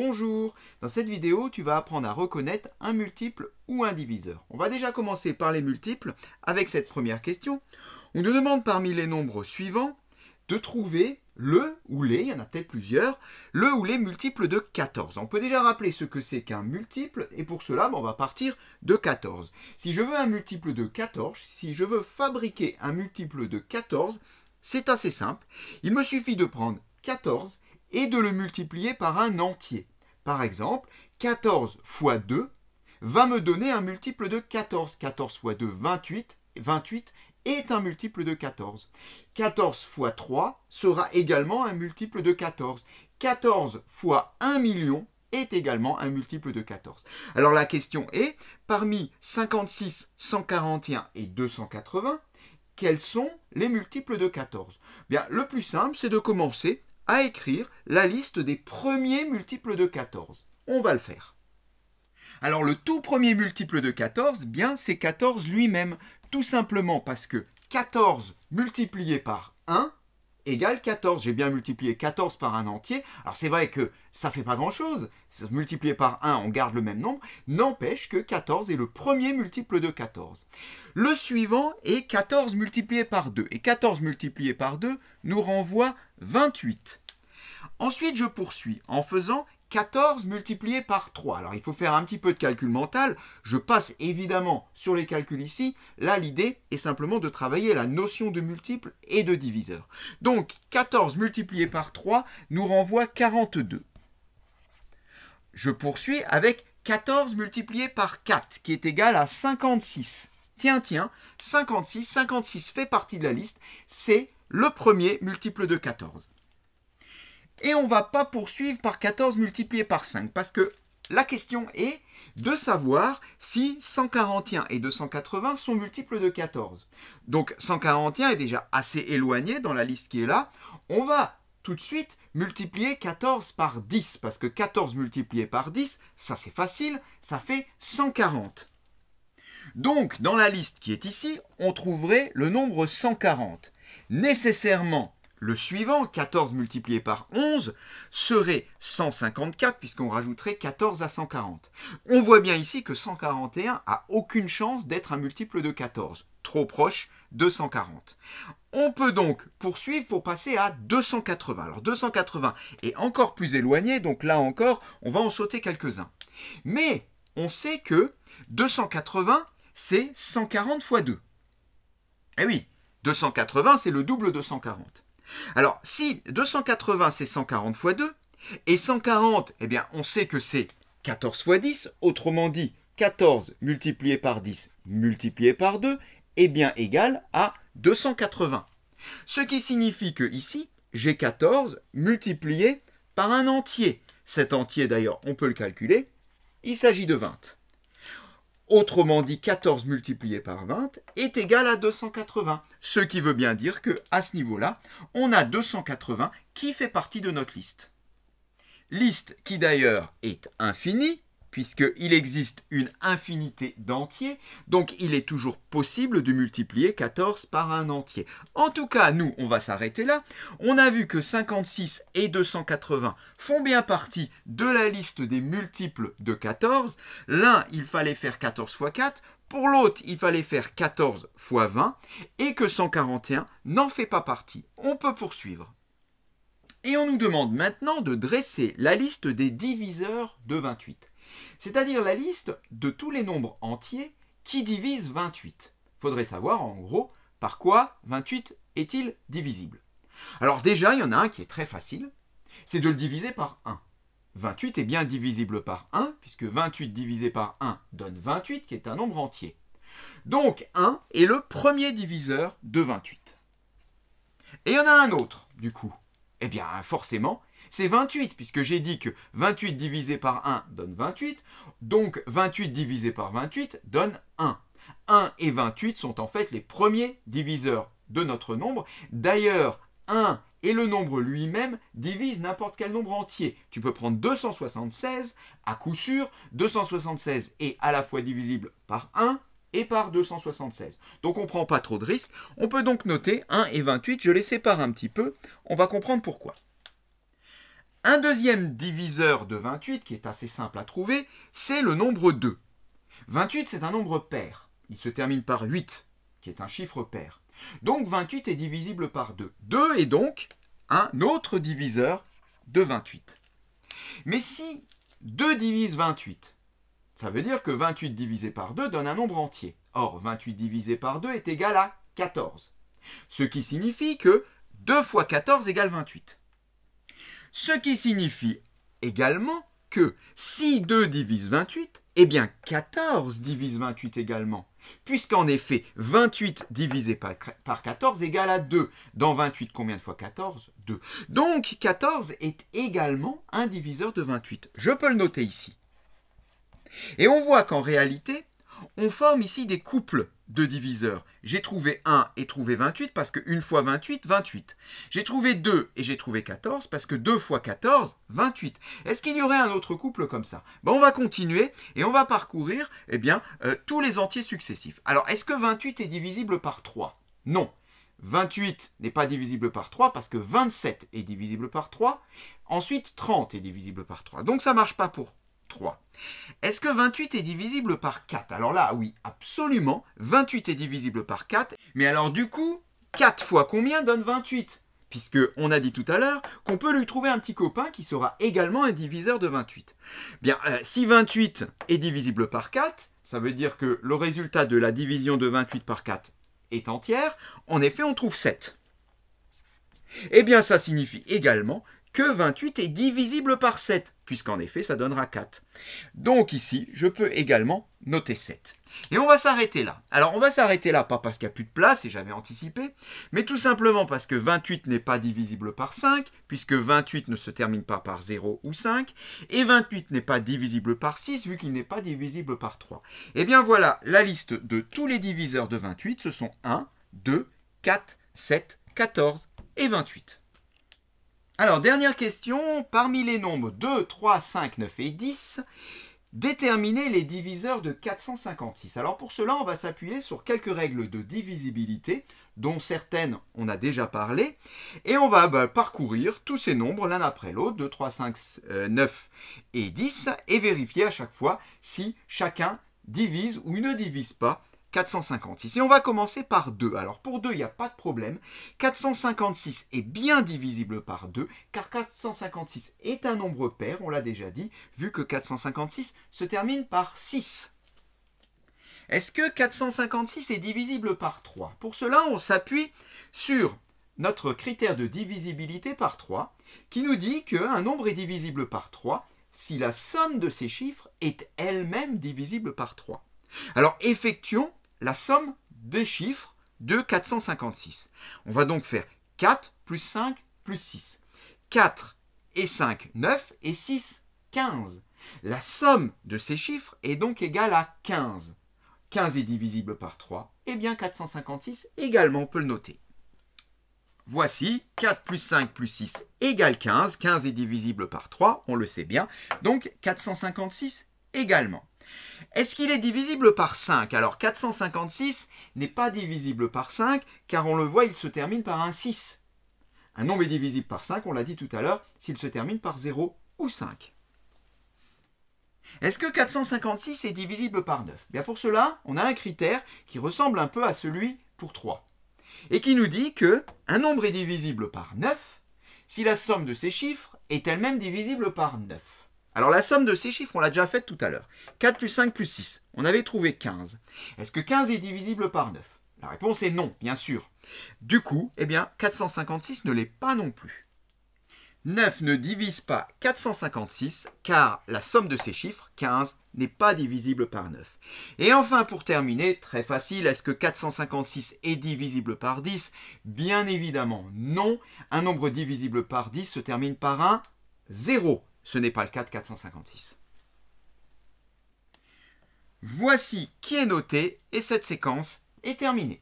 Bonjour Dans cette vidéo, tu vas apprendre à reconnaître un multiple ou un diviseur. On va déjà commencer par les multiples avec cette première question. On nous demande parmi les nombres suivants de trouver le ou les, il y en a peut-être plusieurs, le ou les multiples de 14. On peut déjà rappeler ce que c'est qu'un multiple, et pour cela, ben, on va partir de 14. Si je veux un multiple de 14, si je veux fabriquer un multiple de 14, c'est assez simple. Il me suffit de prendre 14 et de le multiplier par un entier. Par exemple, 14 fois 2 va me donner un multiple de 14. 14 fois 2, 28. 28 est un multiple de 14. 14 fois 3 sera également un multiple de 14. 14 fois 1 million est également un multiple de 14. Alors la question est, parmi 56, 141 et 280, quels sont les multiples de 14 Bien, le plus simple, c'est de commencer à écrire la liste des premiers multiples de 14. On va le faire. Alors le tout premier multiple de 14, eh bien c'est 14 lui-même, tout simplement parce que 14 multiplié par 1 égale 14. J'ai bien multiplié 14 par un entier. Alors c'est vrai que ça ne fait pas grand-chose. Multiplié par 1, on garde le même nombre. N'empêche que 14 est le premier multiple de 14. Le suivant est 14 multiplié par 2. Et 14 multiplié par 2 nous renvoie 28. Ensuite, je poursuis en faisant 14 multiplié par 3. Alors il faut faire un petit peu de calcul mental. Je passe évidemment sur les calculs ici. Là, l'idée est simplement de travailler la notion de multiple et de diviseur. Donc 14 multiplié par 3 nous renvoie 42. Je poursuis avec 14 multiplié par 4 qui est égal à 56. Tiens, tiens, 56, 56 fait partie de la liste. C'est le premier multiple de 14. Et on va pas poursuivre par 14 multiplié par 5, parce que la question est de savoir si 141 et 280 sont multiples de 14. Donc 141 est déjà assez éloigné dans la liste qui est là. On va tout de suite multiplier 14 par 10, parce que 14 multiplié par 10, ça c'est facile, ça fait 140. Donc dans la liste qui est ici, on trouverait le nombre 140. Nécessairement, le suivant, 14 multiplié par 11, serait 154 puisqu'on rajouterait 14 à 140. On voit bien ici que 141 a aucune chance d'être un multiple de 14, trop proche de 140. On peut donc poursuivre pour passer à 280. Alors 280 est encore plus éloigné, donc là encore, on va en sauter quelques-uns. Mais on sait que 280, c'est 140 fois 2. Eh oui, 280, c'est le double de 140. Alors, si 280 c'est 140 fois 2, et 140, eh bien, on sait que c'est 14 fois 10, autrement dit, 14 multiplié par 10 multiplié par 2 est bien égal à 280. Ce qui signifie que ici, j'ai 14 multiplié par un entier. Cet entier, d'ailleurs, on peut le calculer, il s'agit de 20 autrement dit 14 multiplié par 20, est égal à 280. Ce qui veut bien dire que, à ce niveau-là, on a 280 qui fait partie de notre liste. Liste qui d'ailleurs est infinie, puisqu'il existe une infinité d'entiers, donc il est toujours possible de multiplier 14 par un entier. En tout cas, nous, on va s'arrêter là. On a vu que 56 et 280 font bien partie de la liste des multiples de 14. L'un, il fallait faire 14 fois 4, pour l'autre, il fallait faire 14 fois 20, et que 141 n'en fait pas partie. On peut poursuivre. Et on nous demande maintenant de dresser la liste des diviseurs de 28 c'est-à-dire la liste de tous les nombres entiers qui divisent 28. Faudrait savoir en gros par quoi 28 est-il divisible. Alors déjà, il y en a un qui est très facile, c'est de le diviser par 1. 28 est bien divisible par 1, puisque 28 divisé par 1 donne 28, qui est un nombre entier. Donc 1 est le premier diviseur de 28. Et il y en a un autre, du coup. Eh bien, forcément, c'est 28, puisque j'ai dit que 28 divisé par 1 donne 28, donc 28 divisé par 28 donne 1. 1 et 28 sont en fait les premiers diviseurs de notre nombre. D'ailleurs, 1 et le nombre lui-même divisent n'importe quel nombre entier. Tu peux prendre 276, à coup sûr, 276 est à la fois divisible par 1 et par 276. Donc on ne prend pas trop de risques. On peut donc noter 1 et 28, je les sépare un petit peu, on va comprendre pourquoi. Un deuxième diviseur de 28, qui est assez simple à trouver, c'est le nombre 2. 28, c'est un nombre pair. Il se termine par 8, qui est un chiffre pair. Donc 28 est divisible par 2. 2 est donc un autre diviseur de 28. Mais si 2 divise 28, ça veut dire que 28 divisé par 2 donne un nombre entier. Or, 28 divisé par 2 est égal à 14. Ce qui signifie que 2 fois 14 égale 28. Ce qui signifie également que si 2 divise 28, eh bien 14 divise 28 également. Puisqu'en effet, 28 divisé par 14 égale à 2. Dans 28, combien de fois 14 2. Donc 14 est également un diviseur de 28. Je peux le noter ici. Et on voit qu'en réalité, on forme ici des couples de diviseurs. J'ai trouvé 1 et trouvé 28 parce que 1 fois 28, 28. J'ai trouvé 2 et j'ai trouvé 14 parce que 2 fois 14, 28. Est-ce qu'il y aurait un autre couple comme ça ben, On va continuer et on va parcourir eh bien, euh, tous les entiers successifs. Alors, est-ce que 28 est divisible par 3 Non. 28 n'est pas divisible par 3 parce que 27 est divisible par 3. Ensuite, 30 est divisible par 3. Donc ça ne marche pas pour 3. Est-ce que 28 est divisible par 4 Alors là, oui, absolument. 28 est divisible par 4. Mais alors du coup, 4 fois combien donne 28 Puisque on a dit tout à l'heure qu'on peut lui trouver un petit copain qui sera également un diviseur de 28. Bien, euh, si 28 est divisible par 4, ça veut dire que le résultat de la division de 28 par 4 est entière. En effet, on trouve 7. Eh bien, ça signifie également que 28 est divisible par 7, puisqu'en effet ça donnera 4. Donc ici, je peux également noter 7. Et on va s'arrêter là. Alors on va s'arrêter là, pas parce qu'il n'y a plus de place, et j'avais anticipé, mais tout simplement parce que 28 n'est pas divisible par 5, puisque 28 ne se termine pas par 0 ou 5, et 28 n'est pas divisible par 6, vu qu'il n'est pas divisible par 3. Et eh bien voilà, la liste de tous les diviseurs de 28, ce sont 1, 2, 4, 7, 14 et 28. Alors, dernière question. Parmi les nombres 2, 3, 5, 9 et 10, déterminez les diviseurs de 456. Alors pour cela, on va s'appuyer sur quelques règles de divisibilité, dont certaines on a déjà parlé, et on va bah, parcourir tous ces nombres l'un après l'autre, 2, 3, 5, 9 et 10, et vérifier à chaque fois si chacun divise ou ne divise pas 456. Et on va commencer par 2. Alors pour 2, il n'y a pas de problème. 456 est bien divisible par 2, car 456 est un nombre pair, on l'a déjà dit, vu que 456 se termine par 6. Est-ce que 456 est divisible par 3 Pour cela, on s'appuie sur notre critère de divisibilité par 3, qui nous dit qu'un nombre est divisible par 3 si la somme de ces chiffres est elle-même divisible par 3. Alors effectuons la somme des chiffres de 456. On va donc faire 4 plus 5 plus 6. 4 et 5, 9 et 6, 15. La somme de ces chiffres est donc égale à 15. 15 est divisible par 3, et eh bien 456 également, on peut le noter. Voici 4 plus 5 plus 6 égale 15. 15 est divisible par 3, on le sait bien. Donc 456 également. Est-ce qu'il est divisible par 5 Alors 456 n'est pas divisible par 5, car on le voit, il se termine par un 6. Un nombre est divisible par 5, on l'a dit tout à l'heure, s'il se termine par 0 ou 5. Est-ce que 456 est divisible par 9 Bien Pour cela, on a un critère qui ressemble un peu à celui pour 3, et qui nous dit que un nombre est divisible par 9 si la somme de ces chiffres est elle-même divisible par 9. Alors la somme de ces chiffres, on l'a déjà faite tout à l'heure. 4 plus 5 plus 6, on avait trouvé 15. Est-ce que 15 est divisible par 9 La réponse est non, bien sûr. Du coup, eh bien, 456 ne l'est pas non plus. 9 ne divise pas 456 car la somme de ces chiffres, 15, n'est pas divisible par 9. Et enfin pour terminer, très facile, est-ce que 456 est divisible par 10 Bien évidemment non, un nombre divisible par 10 se termine par un 0. Ce n'est pas le cas de 456. Voici qui est noté et cette séquence est terminée.